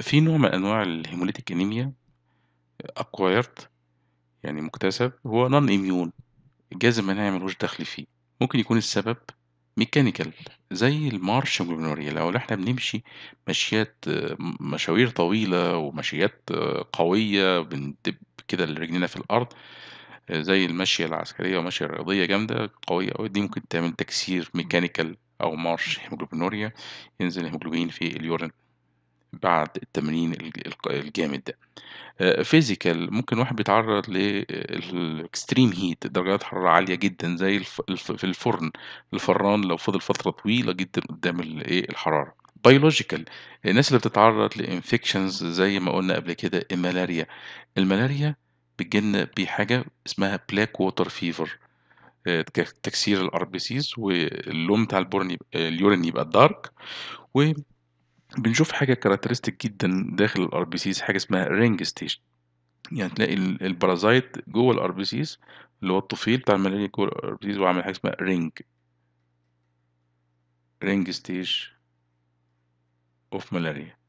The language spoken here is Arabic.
في نوع من أنواع الهيموليتيك انيميا اكوايرت يعني مُكتسب هو نون اميون جازم ما نعملوش دخل فيه، ممكن يكون السبب ميكانيكال زي المارش والgonorrhea لو إحنا بنمشي مشيات مشاوير طويلة ومشيات قوية بندب كده رجلينا في الأرض، زي المشية العسكرية والمشية الرياضية جامدة قوية أوي، دي ممكن تعمل تكسير ميكانيكال أو مارش هيموجلوبينوريا ينزل الهيموجلوبين في اليورين بعد التمرين الجامد ده. فيزيكال آه، ممكن واحد بيتعرّض للاكستريم هيت درجات حرارة عالية جدًا زي في الفُرن، الفرّان لو فضل فترة طويلة جدًا قدّام الإيه، الحرارة. بيولوجيكال الناس اللي بتتعرّض لانفكشنز زي ما قُلنا قبل كده الملاريا، الملاريا بتجيلنا بحاجة اسمها بلاك ووتر فيفر تكسير الار بي سيز واللون بتاع البُرن يبقى الurine يبقى دارك و بنشوف حاجة كاركترستيك جدا داخل الار بي سيز حاجة اسمها رينج ستيشن يعني تلاقي البارازايت جوه الار بي سيز اللي هو الطفيل بتاع الملاريا جوه الار بي سيز وعامل حاجة اسمها رينج رينج ستيج اوف ملاريا